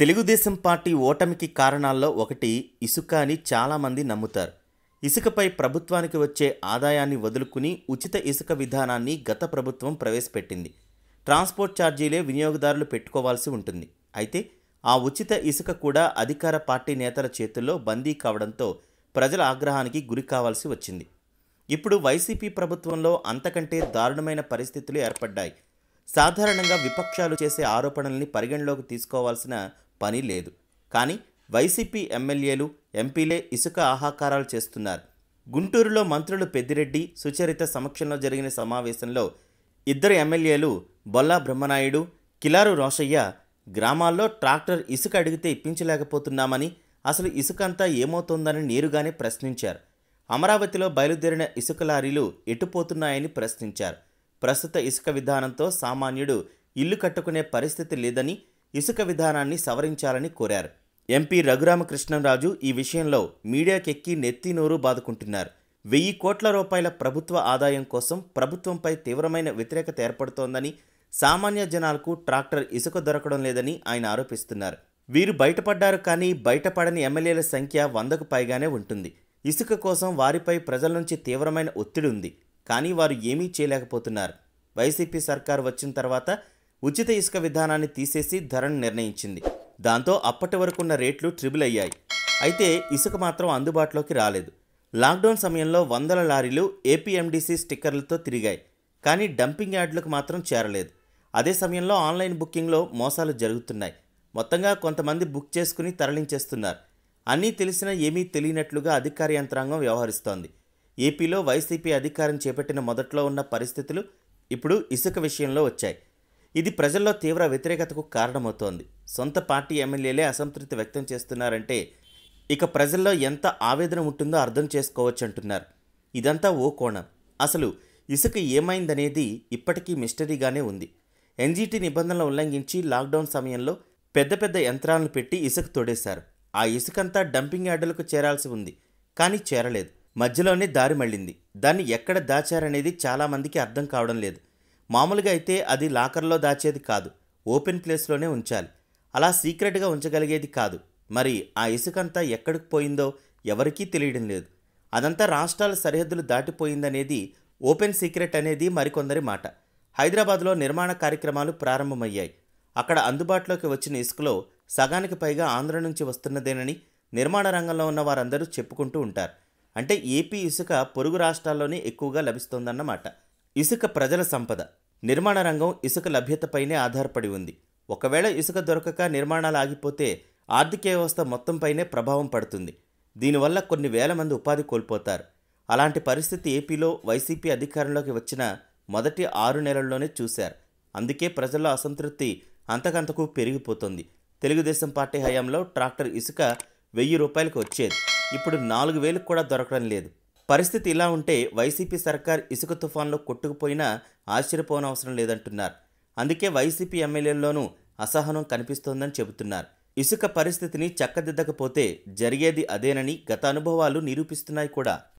Telugu Desam party ఓటమికి కారణాల్లో ఒకటి ఇసుక అని చాలామంది నమ్ముతారు ఇసుకపై ప్రభుత్వానికి వచ్చే ఆదాయాన్ని వదులుకుని ఉచిత ఇసుక విధానాన్ని గత ప్రభుత్వం ప్రవేశపెట్టింది ట్రాన్స్పోర్ట్ ఛార్జీలే వినియోగదారులు పెట్టుకోవాల్సి ఉంటుంది అయితే ఆ ఉచిత ఇసుక కూడా అధికార పార్టీ నేతల చేతుల్లో బందీ కావడంతో ప్రజల ఆగ్రహానికి గురి కావాల్సి వచ్చింది ఇప్పుడు వైసీపీ ప్రభుత్వంలో అంతకంటే దారుణమైన పరిస్థితులు ఏర్పడ్డాయి సాధారణంగా విపక్షాలు చేసే ఆరోపణల్ని పరిగణలోకి తీసుకోవాల్సిన పని లేదు కానీ వైసీపీ ఎమ్మెల్యేలు ఎంపీలే ఇసుక ఆహాకారాలు చేస్తున్నారు గుంటూరులో మంత్రులు పెద్దిరెడ్డి సుచరిత సమక్షంలో జరిగిన సమావేశంలో ఇద్దరు ఎమ్మెల్యేలు బొల్లా బ్రహ్మనాయుడు కిలారు రోషయ్య గ్రామాల్లో ట్రాక్టర్ ఇసుక అడిగితే ఇప్పించలేకపోతున్నామని అసలు ఇసుక అంతా ఏమవుతోందని నేరుగానే ప్రశ్నించారు అమరావతిలో బయలుదేరిన ఇసుక లారీలు ఎటుపోతున్నాయని ప్రశ్నించారు ప్రస్తుత ఇసుక విధానంతో సామాన్యుడు ఇల్లు కట్టుకునే పరిస్థితి లేదని ఇసుక విధానాన్ని సవరించాలని కోరారు ఎంపీ రఘురామకృష్ణంరాజు ఈ విషయంలో మీడియాకెక్కి నెత్తినోరు బాదుకుంటున్నారు వెయ్యి కోట్ల రూపాయల ప్రభుత్వ ఆదాయం కోసం ప్రభుత్వంపై తీవ్రమైన వ్యతిరేకత ఏర్పడుతోందని సామాన్య జనాలకు ట్రాక్టర్ ఇసుక దొరకడం లేదని ఆయన ఆరోపిస్తున్నారు వీరు బయటపడ్డారు కానీ బయటపడని ఎమ్మెల్యేల సంఖ్య వందకు పైగానే ఉంటుంది ఇసుక కోసం వారిపై ప్రజల నుంచి తీవ్రమైన ఒత్తిడి ఉంది కానీ వారు ఏమీ చేయలేకపోతున్నారు వైసీపీ సర్కారు వచ్చిన తర్వాత ఉచిత ఇసుక విధానాన్ని తీసేసి ధరను నిర్ణయించింది దాంతో అప్పటి వరకున్న రేట్లు ట్రిబుల్ అయ్యాయి అయితే ఇసుక మాత్రం అందుబాటులోకి రాలేదు లాక్డౌన్ సమయంలో వందల లారీలు ఏపీఎండీసీ స్టిక్కర్లతో తిరిగాయి కానీ డంపింగ్ యార్డులకు మాత్రం చేరలేదు అదే సమయంలో ఆన్లైన్ బుకింగ్లో మోసాలు జరుగుతున్నాయి మొత్తంగా కొంతమంది బుక్ చేసుకుని తరలించేస్తున్నారు అన్నీ తెలిసినా ఏమీ తెలియనట్లుగా అధికార యంత్రాంగం వ్యవహరిస్తోంది ఏపీలో వైసీపీ అధికారం చేపట్టిన మొదట్లో ఉన్న పరిస్థితులు ఇప్పుడు ఇసుక విషయంలో వచ్చాయి ఇది ప్రజల్లో తీవ్ర వ్యతిరేకతకు కారణమవుతోంది సొంత పార్టీ ఎమ్మెల్యేలే అసంతృప్తి వ్యక్తం చేస్తున్నారంటే ఇక ప్రజల్లో ఎంత ఆవేదన ఉంటుందో అర్థం చేసుకోవచ్చు అంటున్నారు ఇదంతా ఓ కోణం అసలు ఇసుక ఏమైందనేది ఇప్పటికీ మిస్టరీగానే ఉంది ఎన్జీటీ నిబంధనలు ఉల్లంఘించి లాక్డౌన్ సమయంలో పెద్ద పెద్ద యంత్రాలను పెట్టి ఇసుక తోడేశారు ఆ ఇసుకంతా డంపింగ్ యార్డులకు చేరాల్సి ఉంది కానీ చేరలేదు మధ్యలోనే దారి మళ్ళింది దాన్ని ఎక్కడ దాచారనేది చాలామందికి అర్థం కావడం లేదు మామూలుగా అయితే అది లాకర్లో దాచేది కాదు ఓపెన్ ప్లేస్లోనే ఉంచాలి అలా సీక్రెట్గా ఉంచగలిగేది కాదు మరి ఆ ఇసుకంతా ఎక్కడికి పోయిందో ఎవరికీ తెలియడం లేదు అదంతా రాష్ట్రాల సరిహద్దులు దాటిపోయిందనేది ఓపెన్ సీక్రెట్ అనేది మరికొందరి మాట హైదరాబాద్లో నిర్మాణ కార్యక్రమాలు ప్రారంభమయ్యాయి అక్కడ అందుబాటులోకి వచ్చిన ఇసుకలో సగానికి పైగా ఆంధ్ర నుంచి వస్తున్నదేనని నిర్మాణ రంగంలో ఉన్న వారందరూ చెప్పుకుంటూ ఉంటారు అంటే ఏపీ ఇసుక పొరుగు రాష్ట్రాల్లోనే ఎక్కువగా లభిస్తోందన్నమాట ఇసుక ప్రజల సంపద నిర్మాణ రంగం ఇసుక లభ్యతపైనే ఆధారపడి ఉంది ఒకవేళ ఇసుక దొరకక నిర్మాణాలు ఆగిపోతే ఆర్థిక వ్యవస్థ మొత్తంపైనే ప్రభావం పడుతుంది దీనివల్ల కొన్ని వేల మంది ఉపాధి కోల్పోతారు అలాంటి పరిస్థితి ఏపీలో వైసీపీ అధికారంలోకి వచ్చిన మొదటి ఆరు నెలల్లోనే చూశారు అందుకే ప్రజల్లో అసంతృప్తి అంతకంతకు పెరిగిపోతుంది తెలుగుదేశం పార్టీ హయాంలో ట్రాక్టర్ ఇసుక వెయ్యి రూపాయలకు వచ్చేది ఇప్పుడు నాలుగు వేలకు కూడా దొరకడం లేదు పరిస్థితి ఇలా ఉంటే వైసీపీ సర్కార్ ఇసుక తుఫాన్లో కొట్టుకుపోయినా ఆశ్చర్యపోనవసరం లేదంటున్నారు అందుకే వైసీపీ ఎమ్మెల్యేల్లోనూ అసహనం కనిపిస్తోందని చెబుతున్నారు ఇసుక పరిస్థితిని చక్కదిద్దకపోతే జరిగేది అదేనని గత అనుభవాలు నిరూపిస్తున్నాయి కూడా